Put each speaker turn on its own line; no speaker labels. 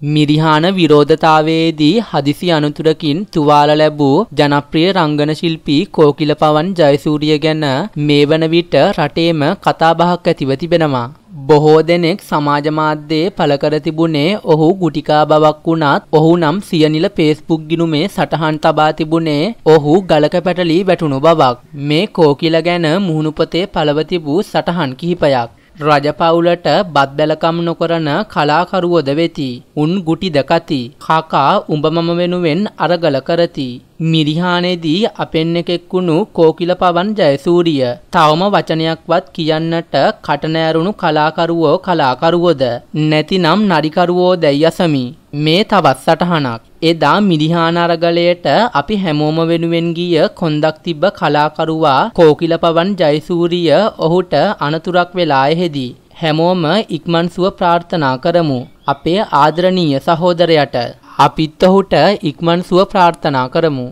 මිරිහාන විරෝධතාවයේදී හදිසි අනතුරකින් තුවාල ලැබූ ජනප්‍රිය රංගන ශිල්පී කෝකිල පවන් ජයසූරිය ගැන මේ වන විට රටේම කතාබහක් ඇතිව තිබෙනවා. බොහෝ දෙනෙක් සමාජ මාධ්‍යයේ පළ කර තිබුණේ ඔහු ගුටිකා බවක් වුණත් ඔහු නම් සියනිල ෆේස්බුක් ගිණුමේ සටහන් තබා තිබුණේ ඔහු ගලක පැටලී වැටුණු බවක්. මේ කෝකිල ගැන මුහුණුපතේ පළව තිබූ සටහන් කිහිපයක්. රජපවුලට බත් බැලකම් නොකරන කලාකරුවෝද වෙති. උන් ගුටි දකති. කකා උඹ මම වෙනුවෙන් අරගල කරති. මිරිහානේදී අපෙන් එකෙක් වුණු කෝකිල පවන් ජයසූරිය තවම වචනයක්වත් කියන්නට කටනෑරුණු කලාකරුවෝ කලාකරුවෝද නැතිනම් නරිකරුවෝ දැයි අසමි මේ තවත් සටහනක් එදා මිරිහාන අරගලයට අපි හැමෝම වෙනුවෙන් ගිය කොන්දක් තිබ්බ කලාකරුවා කෝකිල පවන් ජයසූරිය ඔහුට අනතුරක් වෙලා එෙහිදී හැමෝම ඉක්මන් සුව ප්‍රාර්ථනා කරමු අපේ ආදරණීය සහෝදරයට අපිත් ඔහුට ඉක්මන් සුව ප්‍රාර්ථනා කරමු.